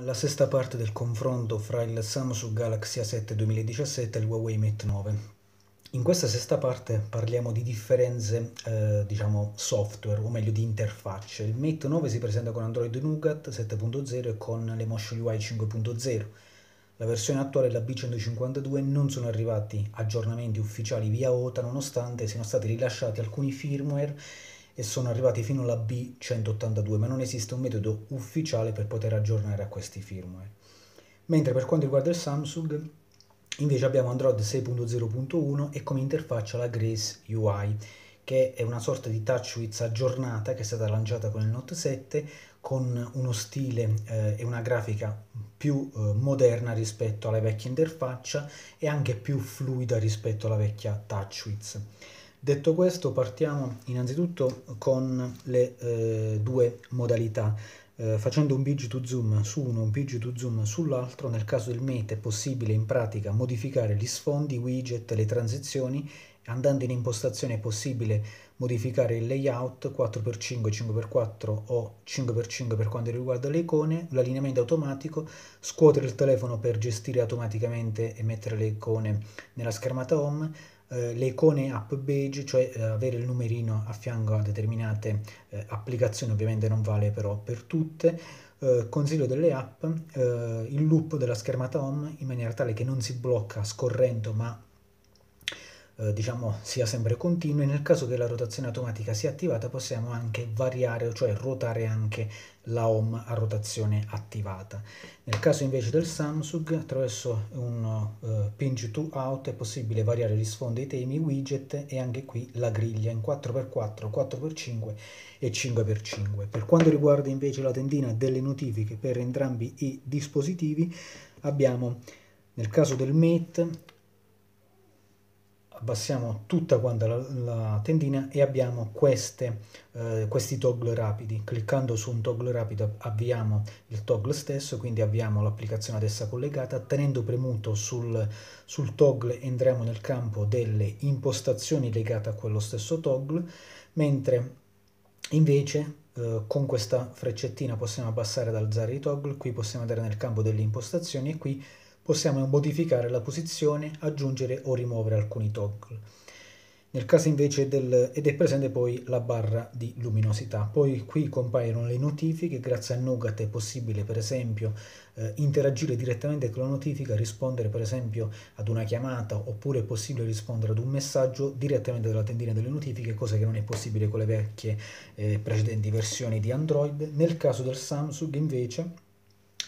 alla sesta parte del confronto fra il Samsung Galaxy A7 2017 e il Huawei Mate 9. In questa sesta parte parliamo di differenze, eh, diciamo, software, o meglio di interfacce. Il Mate 9 si presenta con Android Nougat 7.0 e con le Motion UI 5.0. La versione attuale e la B152 non sono arrivati aggiornamenti ufficiali via OTA, nonostante siano stati rilasciati alcuni firmware e sono arrivati fino alla B182, ma non esiste un metodo ufficiale per poter aggiornare a questi firmware. Mentre per quanto riguarda il Samsung, invece abbiamo Android 6.0.1 e come interfaccia la Grace UI, che è una sorta di TouchWiz aggiornata che è stata lanciata con il Note 7 con uno stile eh, e una grafica più eh, moderna rispetto alla vecchia interfaccia e anche più fluida rispetto alla vecchia TouchWiz. Detto questo partiamo innanzitutto con le eh, due modalità. Eh, facendo un PG to zoom su uno, un PG to zoom sull'altro, nel caso del Mate è possibile in pratica modificare gli sfondi, i widget, le transizioni, andando in impostazione è possibile modificare il layout 4x5, 5x4 o 5x5 per quanto riguarda le icone, l'allineamento automatico, scuotere il telefono per gestire automaticamente e mettere le icone nella schermata home, eh, le icone app beige, cioè eh, avere il numerino a fianco a determinate eh, applicazioni, ovviamente non vale però per tutte. Eh, consiglio delle app, eh, il loop della schermata home in maniera tale che non si blocca scorrendo ma eh, diciamo sia sempre continuo e nel caso che la rotazione automatica sia attivata possiamo anche variare, cioè ruotare anche la home a rotazione attivata. Nel caso invece del Samsung, attraverso un uh, eh, pinch to out è possibile variare gli sfondi, i temi, i widget e anche qui la griglia in 4x4, 4x5 e 5x5. Per quanto riguarda invece la tendina delle notifiche per entrambi i dispositivi, abbiamo nel caso del Mate abbassiamo tutta quanta la, la, tendina e abbiamo queste, eh, questi toggle rapidi. Cliccando su un toggle rapido avviamo il toggle stesso, quindi avviamo l'applicazione ad essa collegata. Tenendo premuto sul, sul toggle entriamo nel campo delle impostazioni legate a quello stesso toggle, mentre invece eh, con questa freccettina possiamo abbassare ed alzare i toggle, qui possiamo andare nel campo delle impostazioni e qui possiamo modificare la posizione, aggiungere o rimuovere alcuni toggle. Nel caso invece del, ed è presente poi la barra di luminosità. Poi qui compaiono le notifiche, grazie a Nougat è possibile per esempio eh, interagire direttamente con la notifica, rispondere per esempio ad una chiamata oppure è possibile rispondere ad un messaggio direttamente dalla tendina delle notifiche, cosa che non è possibile con le vecchie eh, precedenti versioni di Android. Nel caso del Samsung invece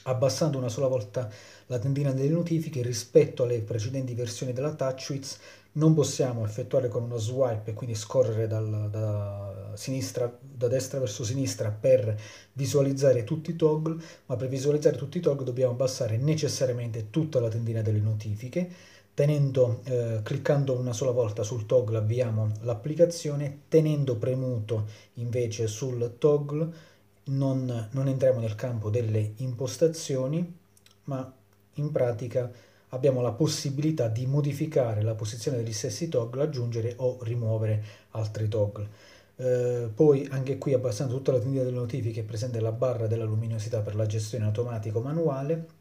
abbassando una sola volta la tendina delle notifiche rispetto alle precedenti versioni della TouchWiz non possiamo effettuare con uno swipe e quindi scorrere dal, da, sinistra, da destra verso sinistra per visualizzare tutti i toggle, ma per visualizzare tutti i toggle dobbiamo abbassare necessariamente tutta la tendina delle notifiche, tenendo, eh, cliccando una sola volta sul toggle avviamo l'applicazione, tenendo premuto invece sul toggle non, non entriamo nel campo delle impostazioni, ma in pratica abbiamo la possibilità di modificare la posizione degli stessi toggle, aggiungere o rimuovere altri toggle. Eh, poi anche qui abbassando tutta la tendina delle notifiche è presente la barra della luminosità per la gestione automatico manuale,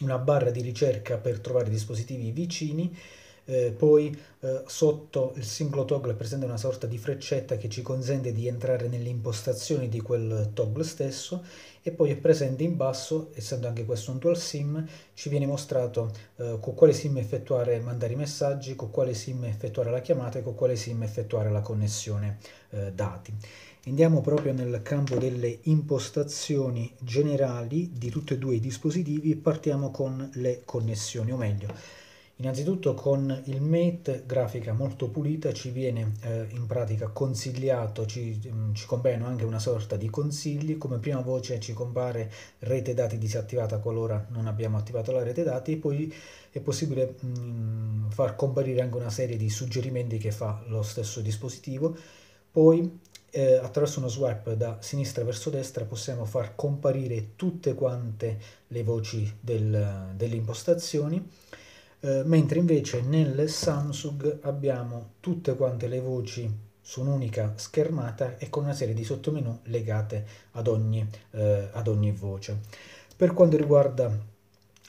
una barra di ricerca per trovare dispositivi vicini, eh, poi eh, sotto il singolo toggle è presente una sorta di freccetta che ci consente di entrare nelle impostazioni di quel toggle stesso e poi è presente in basso, essendo anche questo un dual sim, ci viene mostrato eh, con quale sim effettuare mandare i messaggi, con quale sim effettuare la chiamata e con quale sim effettuare la connessione eh, dati. Andiamo proprio nel campo delle impostazioni generali di tutti e due i dispositivi e partiamo con le connessioni, o meglio Innanzitutto con il Mate, grafica molto pulita, ci viene eh, in pratica consigliato, ci, mm, ci compaiono anche una sorta di consigli, come prima voce ci compare rete dati disattivata qualora non abbiamo attivato la rete dati e poi è possibile mh, mm, far comparire anche una serie di suggerimenti che fa lo stesso dispositivo. Poi eh, attraverso uno swipe da sinistra verso destra possiamo far comparire tutte quante le voci del, delle impostazioni eh, mentre invece nel Samsung abbiamo tutte quante le voci su un'unica schermata e con una serie di sottomenu legate ad ogni, eh, ad ogni voce. Per quanto riguarda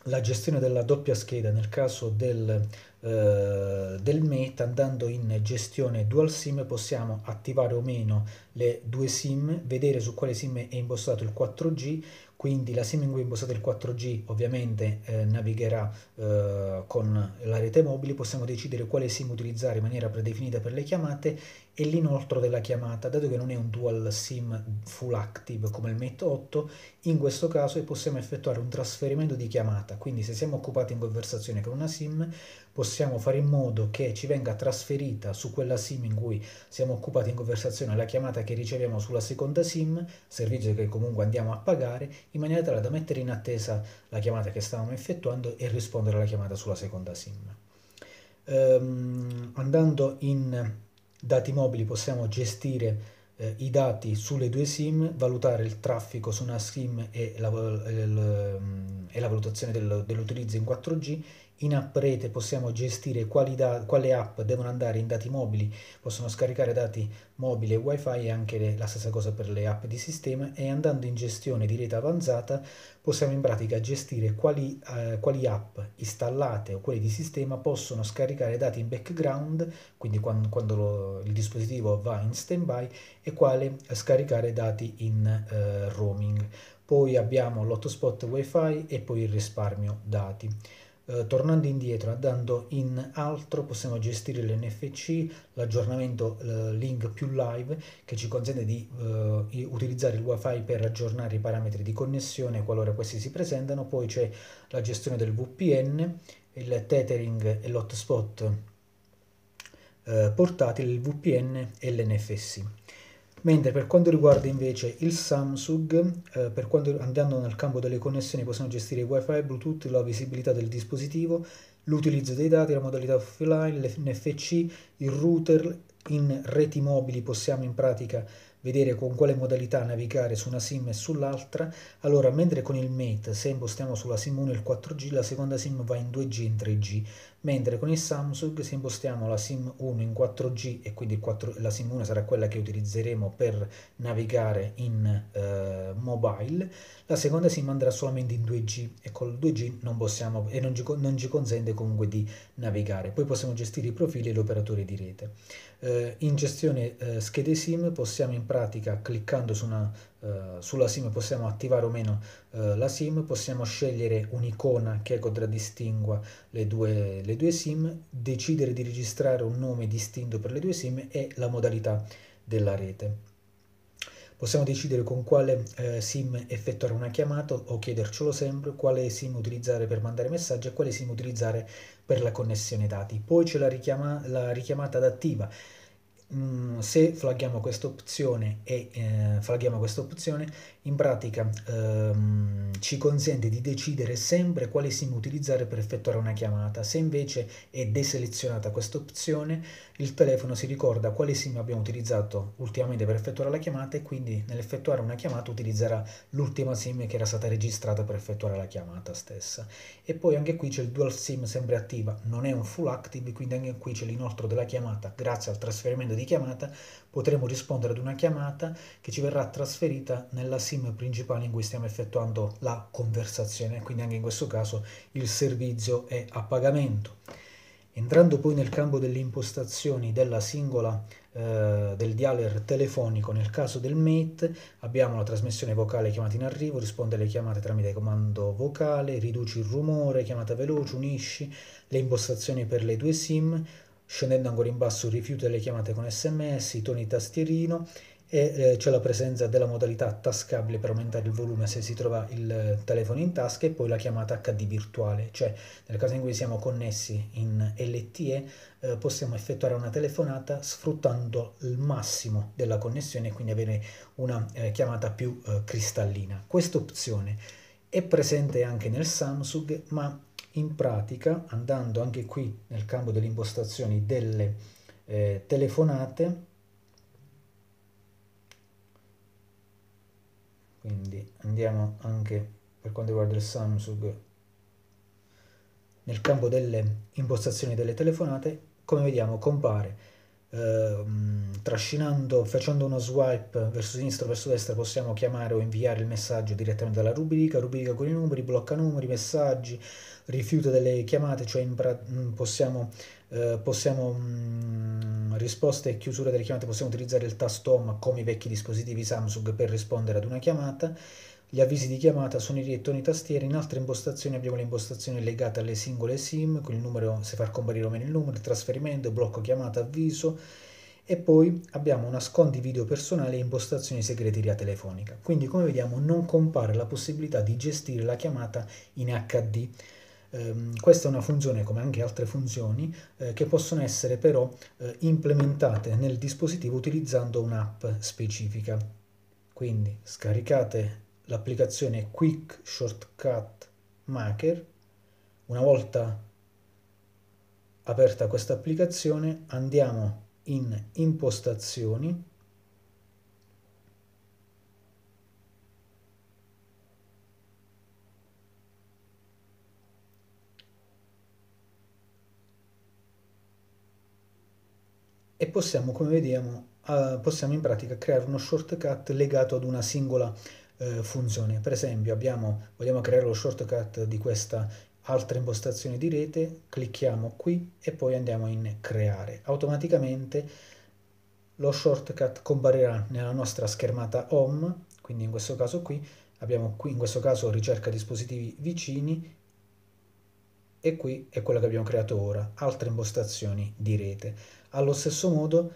la gestione della doppia scheda nel caso del, eh, del Meta, andando in gestione dual SIM possiamo attivare o meno le due SIM, vedere su quale SIM è impostato il 4G, quindi la SIM in cui è impostato il 4G ovviamente eh, navigherà eh, con la rete mobile, possiamo decidere quale SIM utilizzare in maniera predefinita per le chiamate e l'inoltro della chiamata, dato che non è un dual SIM full active come il Mate 8, in questo caso possiamo effettuare un trasferimento di chiamata, quindi se siamo occupati in conversazione con una SIM possiamo fare in modo che ci venga trasferita su quella SIM in cui siamo occupati in conversazione la chiamata che che riceviamo sulla seconda SIM, servizio che comunque andiamo a pagare, in maniera tale da mettere in attesa la chiamata che stavamo effettuando e rispondere alla chiamata sulla seconda SIM. Um, andando in dati mobili possiamo gestire eh, i dati sulle due SIM, valutare il traffico su una SIM e la, ehm, e la valutazione del, dell'utilizzo in 4G in app rete possiamo gestire quali, da, quali app devono andare in dati mobili, possono scaricare dati mobili e wifi e anche le, la stessa cosa per le app di sistema e andando in gestione di rete avanzata possiamo in pratica gestire quali, eh, quali app installate o quelle di sistema possono scaricare dati in background, quindi quando, quando lo, il dispositivo va in standby e quale scaricare dati in eh, roaming. Poi abbiamo l'hotspot wifi e poi il risparmio dati. Eh, tornando indietro, andando in altro, possiamo gestire l'NFC, l'aggiornamento eh, link più live, che ci consente di eh, utilizzare il WiFi per aggiornare i parametri di connessione qualora questi si presentano. Poi c'è la gestione del VPN, il tethering e l'hotspot eh, portatile, il VPN e l'NFC. Mentre per quanto riguarda invece il Samsung, eh, per quanto, andando nel campo delle connessioni possono gestire il wifi, bluetooth, la visibilità del dispositivo, l'utilizzo dei dati, la modalità offline, l'NFC, il router, in reti mobili possiamo in pratica vedere con quale modalità navigare su una SIM e sull'altra. Allora, mentre con il Mate, se impostiamo sulla SIM 1 e il 4G, la seconda SIM va in 2G e in 3G mentre con il Samsung se impostiamo la SIM 1 in 4G e quindi 4, la SIM 1 sarà quella che utilizzeremo per navigare in eh, mobile, la seconda SIM andrà solamente in 2G e con il 2G non possiamo e non ci, non ci, consente comunque di navigare. Poi possiamo gestire i profili e l'operatore di rete. Eh, in gestione eh, schede SIM possiamo in pratica cliccando su una eh, sulla sim possiamo attivare o meno eh, la sim, possiamo scegliere un'icona che contraddistingua le due, le due sim, decidere di registrare un nome distinto per le due sim e la modalità della rete. Possiamo decidere con quale eh, sim effettuare una chiamata o chiedercelo sempre, quale sim utilizzare per mandare messaggi e quale sim utilizzare per la connessione dati. Poi c'è la, richiama la richiamata adattiva Mm, se flaghiamo questa opzione e eh, flaghiamo questa opzione in pratica ehm, ci consente di decidere sempre quale SIM utilizzare per effettuare una chiamata. Se invece è deselezionata questa opzione, il telefono si ricorda quale SIM abbiamo utilizzato ultimamente per effettuare la chiamata e quindi nell'effettuare una chiamata utilizzerà l'ultima SIM che era stata registrata per effettuare la chiamata stessa. E poi anche qui c'è il dual SIM sempre attiva, non è un full active, quindi anche qui c'è l'inoltro della chiamata grazie al trasferimento di chiamata, potremo rispondere ad una chiamata che ci verrà trasferita nella SIM principale in cui stiamo effettuando la conversazione, quindi anche in questo caso il servizio è a pagamento. Entrando poi nel campo delle impostazioni della singola eh, del dialer telefonico, nel caso del Mate abbiamo la trasmissione vocale chiamata in arrivo, risponde alle chiamate tramite comando vocale, riduci il rumore, chiamata veloce, unisci, le impostazioni per le due SIM, Scendendo ancora in basso rifiuto delle chiamate con sms, i toni tastierino e eh, c'è la presenza della modalità tascabile per aumentare il volume se si trova il eh, telefono in tasca e poi la chiamata HD virtuale, cioè nel caso in cui siamo connessi in LTE eh, possiamo effettuare una telefonata sfruttando il massimo della connessione e quindi avere una eh, chiamata più eh, cristallina. Questa opzione è presente anche nel Samsung ma in pratica andando anche qui nel campo delle impostazioni delle eh, telefonate quindi andiamo anche per quanto riguarda il Samsung nel campo delle impostazioni delle telefonate come vediamo compare ehm, trascinando facendo uno swipe verso sinistra o verso destra possiamo chiamare o inviare il messaggio direttamente dalla rubrica rubrica con i numeri blocca numeri messaggi rifiuto delle chiamate, cioè pra- mm, possiamo, eh, possiamo mh, mm, risposte e chiusura delle chiamate, possiamo utilizzare il tasto home come i vecchi dispositivi Samsung per rispondere ad una chiamata, gli avvisi di chiamata, suonerie e toni tastiere. In altre impostazioni abbiamo le impostazioni legate alle singole SIM, con il numero, se far comparire o meno il numero, il trasferimento, blocco chiamata, avviso. E poi abbiamo nascondi video personali e impostazioni segreteria telefonica. Quindi come vediamo non compare la possibilità di gestire la chiamata in HD. Ehm, questa è una funzione, come anche altre funzioni, eh, che possono essere però eh, implementate nel dispositivo utilizzando un'app specifica. Quindi scaricate l'applicazione Quick Shortcut Maker. Una volta aperta questa applicazione andiamo in impostazioni e possiamo, come vediamo, uh, possiamo in pratica creare uno shortcut legato ad una singola uh, funzione. Per esempio, abbiamo, vogliamo creare lo shortcut di questa altra impostazione di rete, clicchiamo qui e poi andiamo in creare. Automaticamente lo shortcut comparirà nella nostra schermata home, quindi in questo caso qui, abbiamo qui in questo caso ricerca dispositivi vicini e qui è quello che abbiamo creato ora, altre impostazioni di rete. Allo stesso modo,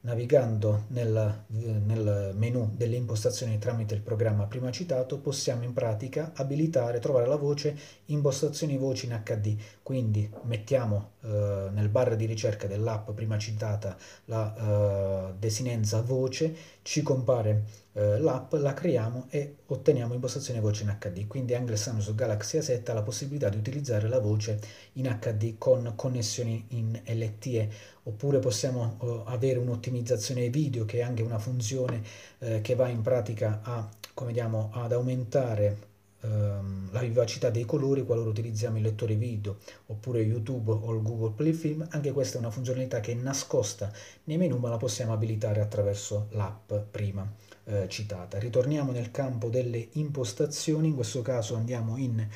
navigando nel, nel menu delle impostazioni tramite il programma prima citato, possiamo in pratica abilitare, trovare la voce impostazioni voci in HD. Quindi mettiamo eh, nel bar di ricerca dell'app prima citata la eh, desinenza voce, ci compare eh, l'app, la creiamo e otteniamo impostazioni voce in HD. Quindi anche il Samsung Galaxy A7 ha la possibilità di utilizzare la voce in HD con connessioni in LTE oppure possiamo uh, avere un'ottimizzazione video che è anche una funzione uh, che va in pratica a, diciamo, ad aumentare ehm, la vivacità dei colori qualora utilizziamo il lettore video oppure YouTube o il Google Play Film anche questa è una funzionalità che è nascosta nei menu ma la possiamo abilitare attraverso l'app prima eh, citata ritorniamo nel campo delle impostazioni in questo caso andiamo in,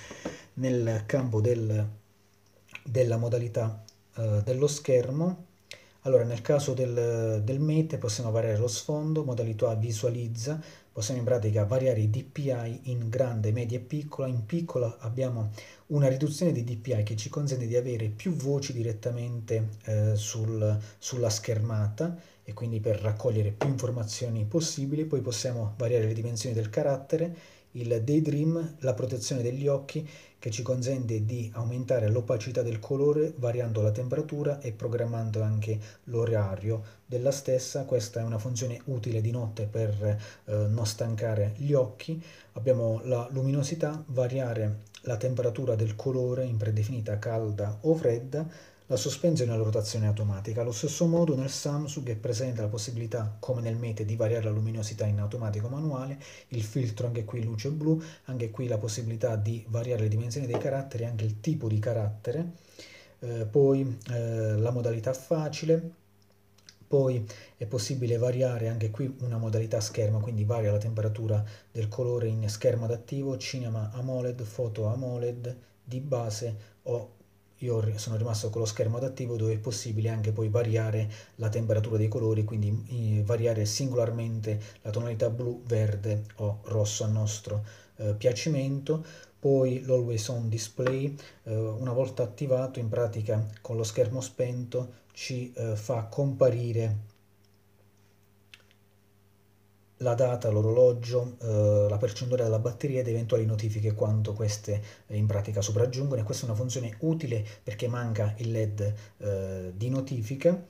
nel campo del, della modalità eh, dello schermo allora, nel caso del, del Mate possiamo variare lo sfondo, modalità visualizza, possiamo in pratica variare i DPI in grande, media e piccola. In piccola abbiamo una riduzione di DPI che ci consente di avere più voci direttamente eh, sul, sulla schermata e quindi per raccogliere più informazioni possibili. Poi possiamo variare le dimensioni del carattere, il daydream, la protezione degli occhi che ci consente di aumentare l'opacità del colore variando la temperatura e programmando anche l'orario della stessa. Questa è una funzione utile di notte per eh, non stancare gli occhi. Abbiamo la luminosità, variare la temperatura del colore in predefinita calda o fredda la sospensione e la rotazione automatica. Allo stesso modo nel Samsung è presente la possibilità, come nel Mate, di variare la luminosità in automatico manuale, il filtro anche qui luce blu, anche qui la possibilità di variare le dimensioni dei caratteri, anche il tipo di carattere, eh, poi eh, la modalità facile, poi è possibile variare anche qui una modalità schermo, quindi varia la temperatura del colore in schermo adattivo, cinema AMOLED, foto AMOLED, di base o io sono rimasto con lo schermo adattivo dove è possibile anche poi variare la temperatura dei colori, quindi variare singolarmente la tonalità blu, verde o rosso a nostro eh, piacimento. Poi l'always on display, eh, una volta attivato in pratica con lo schermo spento ci eh, fa comparire la data, l'orologio, eh, la percentuale della batteria ed eventuali notifiche quando queste eh, in pratica sopraggiungono e questa è una funzione utile perché manca il LED eh, di notifica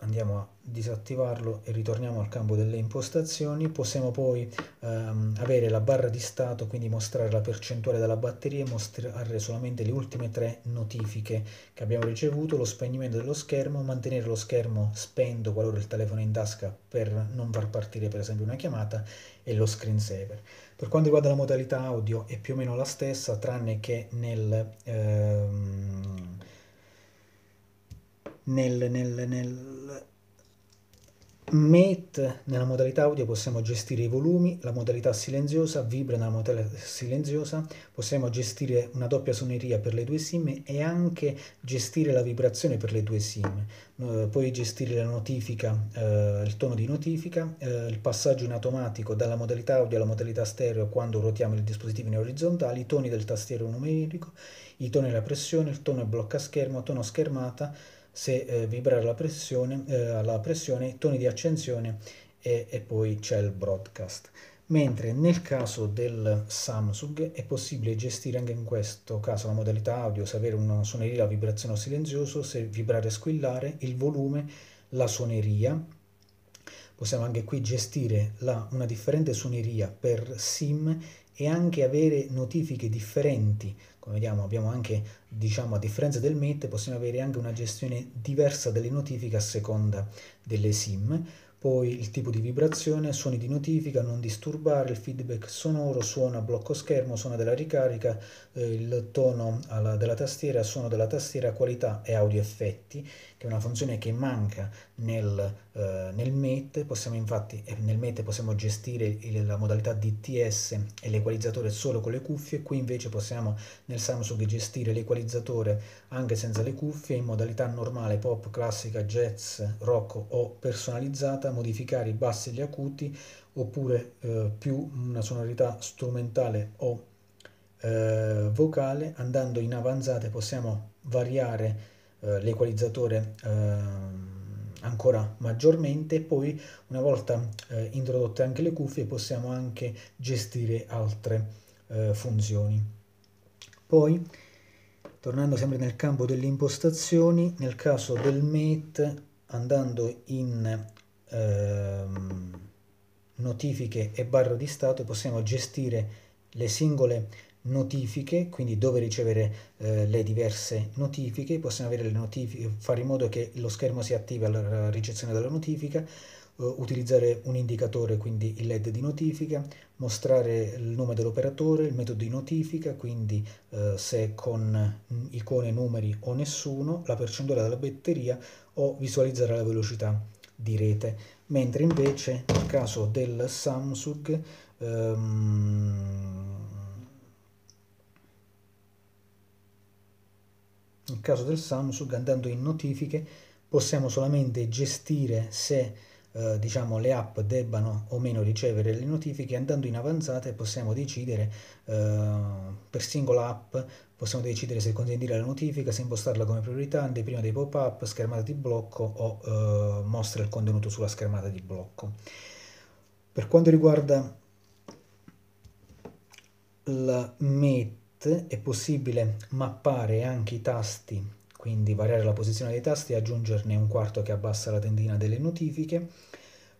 andiamo a disattivarlo e ritorniamo al campo delle impostazioni possiamo poi ehm, avere la barra di stato quindi mostrare la percentuale della batteria e mostrare solamente le ultime tre notifiche che abbiamo ricevuto lo spegnimento dello schermo mantenere lo schermo spento qualora il telefono è in tasca per non far partire per esempio una chiamata e lo screensaver per quanto riguarda la modalità audio è più o meno la stessa tranne che nel ehm, nel, nel, nel Mate nella modalità audio possiamo gestire i volumi, la modalità silenziosa, vibra nella modalità silenziosa, possiamo gestire una doppia suoneria per le due sim e anche gestire la vibrazione per le due sim. Eh, puoi gestire la notifica, eh, il tono di notifica, eh, il passaggio in automatico dalla modalità audio alla modalità stereo quando ruotiamo il dispositivo in orizzontale, i toni del tastiero numerico, i toni della pressione, il tono blocca schermo, tono schermata, se eh, vibrare la pressione, eh, alla pressione, toni di accensione e, e poi c'è il broadcast. Mentre nel caso del Samsung è possibile gestire anche in questo caso la modalità audio, se avere una suoneria a vibrazione o silenzioso, se vibrare e squillare, il volume, la suoneria, Possiamo anche qui gestire la, una differente suoneria per SIM e anche avere notifiche differenti. Come vediamo abbiamo anche, diciamo, a differenza del MET, possiamo avere anche una gestione diversa delle notifiche a seconda delle SIM. Poi il tipo di vibrazione, suoni di notifica, non disturbare, il feedback sonoro, suona blocco schermo, suona della ricarica, eh, il tono alla, della tastiera, suono della tastiera, qualità e audio effetti che è una funzione che manca nel, eh, nel MET, possiamo infatti eh, nel MET possiamo gestire il, la modalità DTS e l'equalizzatore solo con le cuffie, qui invece possiamo nel Samsung gestire l'equalizzatore anche senza le cuffie in modalità normale, pop, classica, jazz, rock o personalizzata, modificare i bassi e gli acuti oppure eh, più una sonorità strumentale o eh, vocale, andando in avanzate possiamo variare eh, l'equalizzatore ehm, ancora maggiormente e poi una volta eh, introdotte anche le cuffie possiamo anche gestire altre eh, funzioni. Poi tornando sempre nel campo delle impostazioni, nel caso del Mate andando in ehm, notifiche e barra di stato possiamo gestire le singole notifiche, quindi dove ricevere eh, le diverse notifiche, possiamo avere le notifiche, fare in modo che lo schermo si attivi alla ricezione della notifica, eh, utilizzare un indicatore, quindi il LED di notifica, mostrare il nome dell'operatore, il metodo di notifica, quindi eh, se con mm, icone, numeri o nessuno, la percentuale della batteria o visualizzare la velocità di rete. Mentre invece nel caso del Samsung ehm, Nel caso del Samsung, andando in notifiche, possiamo solamente gestire se eh, diciamo, le app debbano o meno ricevere le notifiche, andando in avanzate possiamo decidere eh, per singola app, possiamo decidere se consentire la notifica, se impostarla come priorità, anteprima dei pop-up, schermata di blocco o eh, mostra il contenuto sulla schermata di blocco. Per quanto riguarda la meta, è possibile mappare anche i tasti, quindi variare la posizione dei tasti e aggiungerne un quarto che abbassa la tendina delle notifiche.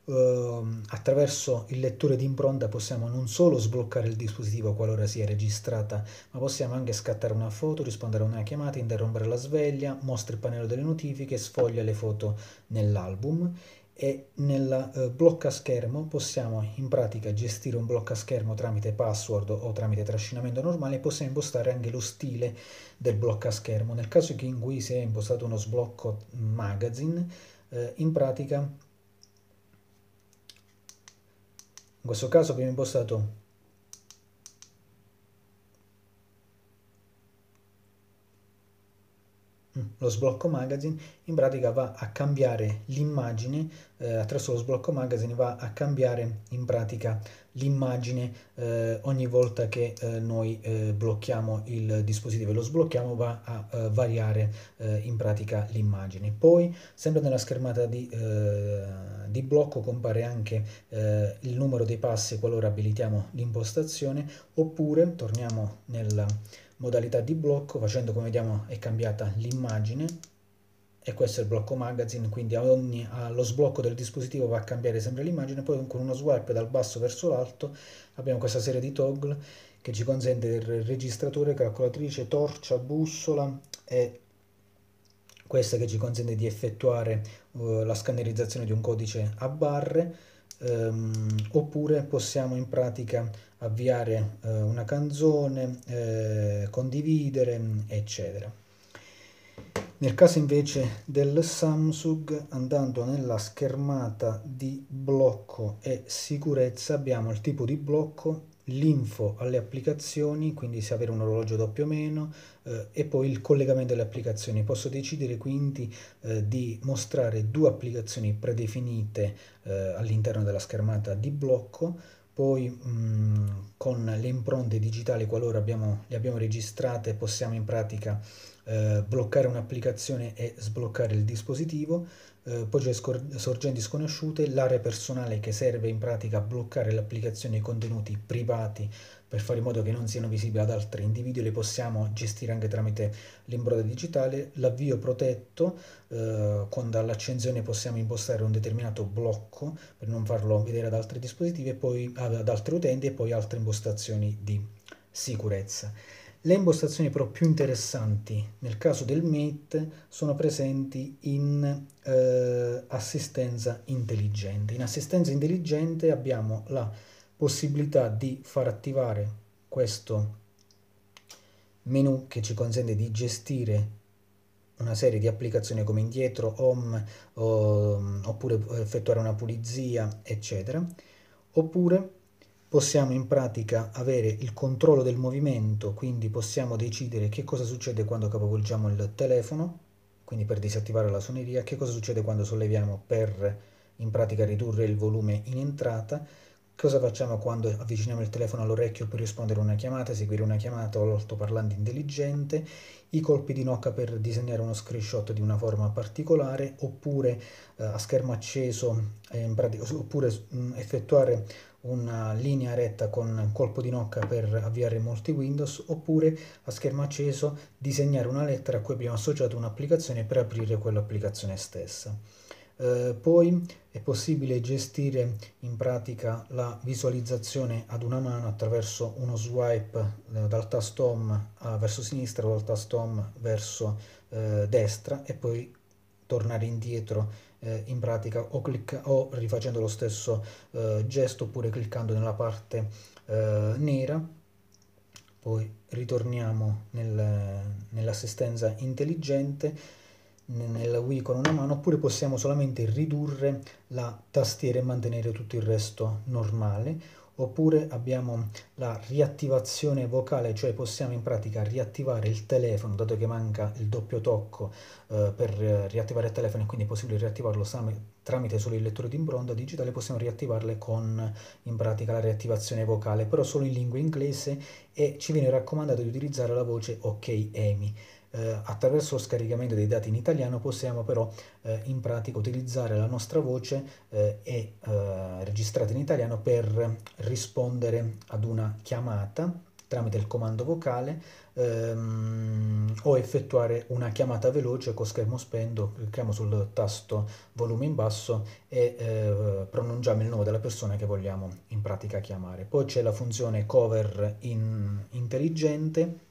Uh, attraverso il lettore di impronta possiamo non solo sbloccare il dispositivo qualora sia registrata, ma possiamo anche scattare una foto, rispondere a una chiamata, interrompere la sveglia, mostra il pannello delle notifiche, sfoglia le foto nell'album e nel eh, blocca schermo possiamo in pratica gestire un blocca schermo tramite password o tramite trascinamento normale possiamo impostare anche lo stile del blocca schermo nel caso in cui si è impostato uno sblocco magazine eh, in pratica in questo caso abbiamo impostato Mm. lo sblocco magazine in pratica va a cambiare l'immagine eh, attraverso lo sblocco magazine va a cambiare in pratica l'immagine eh, ogni volta che eh, noi eh, blocchiamo il dispositivo e lo sblocchiamo va a eh, variare eh, in pratica l'immagine poi sempre nella schermata di, di blocco compare anche il numero dei passi qualora abilitiamo l'impostazione oppure torniamo nella modalità di blocco, facendo come vediamo è cambiata l'immagine e questo è il blocco magazine, quindi ogni, allo sblocco del dispositivo va a cambiare sempre l'immagine, poi con uno swipe dal basso verso l'alto abbiamo questa serie di toggle che ci consente il registratore, calcolatrice, torcia, bussola e questa che ci consente di effettuare uh, la scannerizzazione di un codice a barre ehm, oppure possiamo in pratica avviare eh, una canzone, eh, condividere, eccetera. Nel caso invece del Samsung, andando nella schermata di blocco e sicurezza, abbiamo il tipo di blocco l'info alle applicazioni, quindi se avere un orologio doppio o meno, eh, e poi il collegamento alle applicazioni. Posso decidere quindi eh, di mostrare due applicazioni predefinite eh, all'interno della schermata di blocco, poi mh, con le impronte digitali, qualora abbiamo, le abbiamo registrate, possiamo in pratica eh, bloccare un'applicazione e sbloccare il dispositivo, eh, poi c'è sorgenti sconosciute, l'area personale che serve in pratica a bloccare l'applicazione ai contenuti privati per fare in modo che non siano visibili ad altri individui, le possiamo gestire anche tramite l'imbroda digitale, l'avvio protetto, eh, con dall'accensione possiamo impostare un determinato blocco per non farlo vedere ad altri dispositivi e poi ad altri utenti e poi altre impostazioni di sicurezza. Le impostazioni però più interessanti nel caso del Mate sono presenti in eh, assistenza intelligente. In assistenza intelligente abbiamo la possibilità di far attivare questo menu che ci consente di gestire una serie di applicazioni come indietro, home, o, oppure eh, effettuare una pulizia, eccetera, oppure possiamo in pratica avere il controllo del movimento, quindi possiamo decidere che cosa succede quando capovolgiamo il telefono, quindi per disattivare la suoneria, che cosa succede quando solleviamo per in pratica ridurre il volume in entrata, cosa facciamo quando avviciniamo il telefono all'orecchio per rispondere a una chiamata, eseguire una chiamata o l'altoparlante intelligente, i colpi di nocca per disegnare uno screenshot di una forma particolare, oppure eh, a schermo acceso, eh, pratica, oppure mh, mm, effettuare una linea retta con un colpo di nocca per avviare molti Windows oppure a schermo acceso disegnare una lettera a cui abbiamo associato un'applicazione per aprire quell'applicazione stessa. Eh, poi è possibile gestire in pratica la visualizzazione ad una mano attraverso uno swipe eh, dal tasto home verso sinistra o dal tasto home verso destra e poi tornare indietro eh, in pratica o, clic- o rifacendo lo stesso eh, gesto oppure cliccando nella parte eh, nera poi ritorniamo nel, nell'assistenza intelligente nella Wii con una mano oppure possiamo solamente ridurre la tastiera e mantenere tutto il resto normale oppure abbiamo la riattivazione vocale, cioè possiamo in pratica riattivare il telefono, dato che manca il doppio tocco eh, per riattivare il telefono e quindi è possibile riattivarlo tramite solo il lettore di impronta digitale, possiamo riattivarle con in pratica la riattivazione vocale, però solo in lingua inglese e ci viene raccomandato di utilizzare la voce OK Amy. Eh, attraverso lo scaricamento dei dati in italiano possiamo però eh, in pratica utilizzare la nostra voce eh, e, eh, registrata in italiano per rispondere ad una chiamata tramite il comando vocale ehm, o effettuare una chiamata veloce con schermo spento, clicchiamo sul tasto volume in basso e eh, pronunciamo il nome della persona che vogliamo in pratica chiamare. Poi c'è la funzione cover in intelligente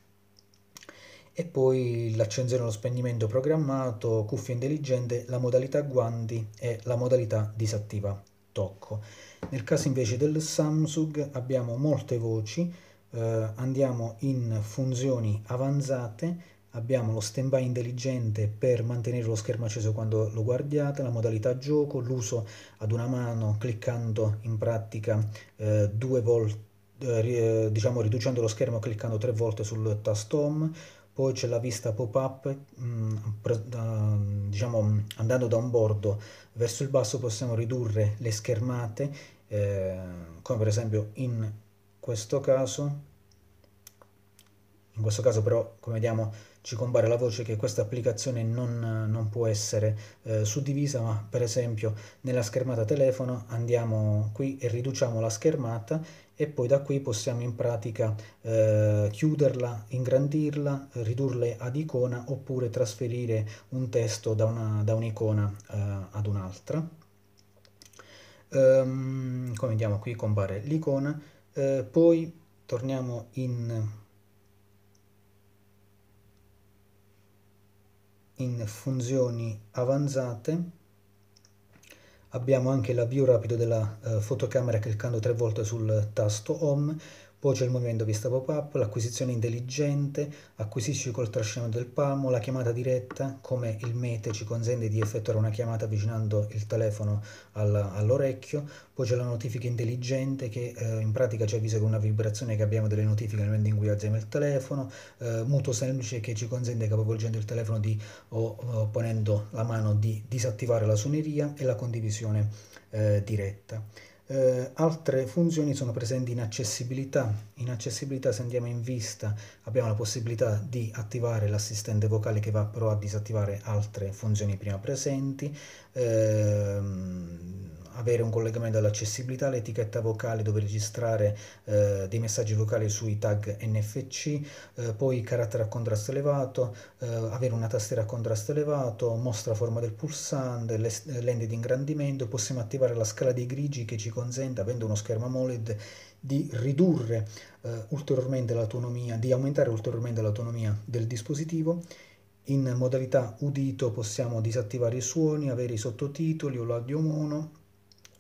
e poi l'accensione e lo spegnimento programmato, cuffia intelligente, la modalità guanti e la modalità disattiva tocco. Nel caso invece del Samsung abbiamo molte voci, eh, andiamo in funzioni avanzate, abbiamo lo stand-by intelligente per mantenere lo schermo acceso quando lo guardiate, la modalità gioco, l'uso ad una mano cliccando in pratica eh, due volte, eh, eh, diciamo riducendo lo schermo cliccando tre volte sul tasto home, poi c'è la vista pop-up, mm, diciamo andando da un bordo verso il basso possiamo ridurre le schermate, eh, come per esempio in questo caso, in questo caso però come vediamo ci compare la voce che questa applicazione non, non può essere eh, suddivisa, ma per esempio nella schermata telefono andiamo qui e riduciamo la schermata e poi da qui possiamo in pratica eh, chiuderla, ingrandirla, ridurle ad icona oppure trasferire un testo da, un'icona eh, ad un'altra. Um, come vediamo qui compare l'icona, eh, poi torniamo in, in funzioni avanzate abbiamo anche l'avvio rapido della eh, fotocamera cliccando tre volte sul tasto home poi c'è il movimento vista pop-up, l'acquisizione intelligente, acquisisci col trascinamento del palmo, la chiamata diretta, come il mete ci consente di effettuare una chiamata avvicinando il telefono all'orecchio, poi c'è la notifica intelligente che eh, in pratica ci avvisa con una vibrazione che abbiamo delle notifiche nel momento in cui alziamo il telefono, eh, muto semplice che ci consente capovolgendo il telefono di, o, o ponendo la mano di disattivare la suoneria e la condivisione eh, diretta. Eh, altre funzioni sono presenti in accessibilità. In accessibilità se andiamo in vista abbiamo la possibilità di attivare l'assistente vocale che va però a disattivare altre funzioni prima presenti. Ehm, avere un collegamento all'accessibilità, l'etichetta vocale dove registrare eh, dei messaggi vocali sui tag NFC, eh, poi carattere a contrasto elevato, eh, avere una tastiera a contrasto elevato, mostra forma del pulsante, lente di ingrandimento, possiamo attivare la scala dei grigi che ci consente, avendo uno schermo AMOLED, di ridurre eh, ulteriormente l'autonomia, di aumentare ulteriormente l'autonomia del dispositivo in modalità udito possiamo disattivare i suoni, avere i sottotitoli o l'audio mono,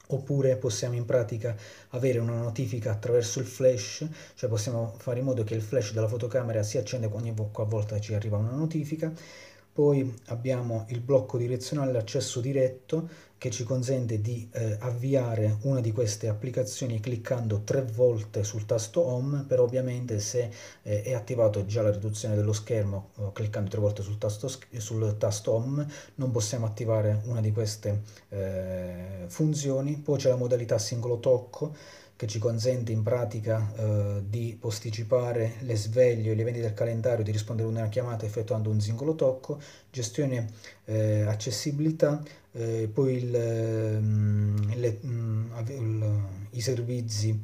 oppure possiamo in pratica avere una notifica attraverso il flash, cioè possiamo fare in modo che il flash della fotocamera si accende ogni volta ci arriva una notifica poi abbiamo il blocco direzionale accesso diretto che ci consente di eh, avviare una di queste applicazioni cliccando tre volte sul tasto home, però ovviamente se eh, è attivato già la riduzione dello schermo eh, cliccando tre volte sul tasto, sul tasto, home non possiamo attivare una di queste eh, funzioni. Poi c'è la modalità singolo tocco che ci consente in pratica eh, di posticipare le sveglie e gli eventi del calendario, di rispondere a una chiamata effettuando un singolo tocco, gestione eh, accessibilità, eh, poi il, ehm, le, mm, il, i servizi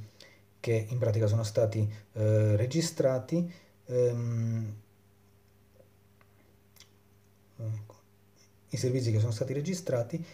che in pratica sono stati eh, registrati. Ehm, ecco, i servizi che sono stati registrati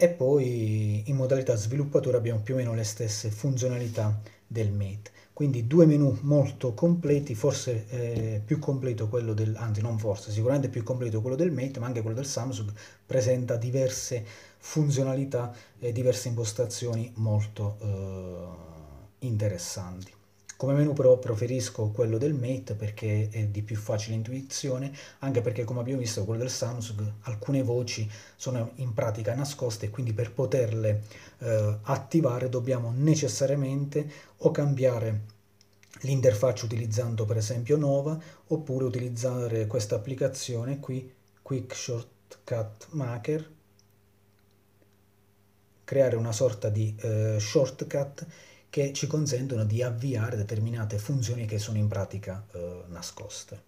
e poi in modalità sviluppatore abbiamo più o meno le stesse funzionalità del Mate. Quindi due menu molto completi, forse eh, più completo quello del, anzi non forse, sicuramente più completo quello del Mate, ma anche quello del Samsung presenta diverse funzionalità e diverse impostazioni molto eh, interessanti. Come menu però preferisco quello del Mate perché è di più facile intuizione, anche perché come abbiamo visto quello del Samsung alcune voci sono in pratica nascoste e quindi per poterle eh, attivare dobbiamo necessariamente o cambiare l'interfaccia utilizzando per esempio Nova oppure utilizzare questa applicazione qui Quick Shortcut Maker creare una sorta di eh, shortcut che ci consentono di avviare determinate funzioni che sono in pratica eh, nascoste.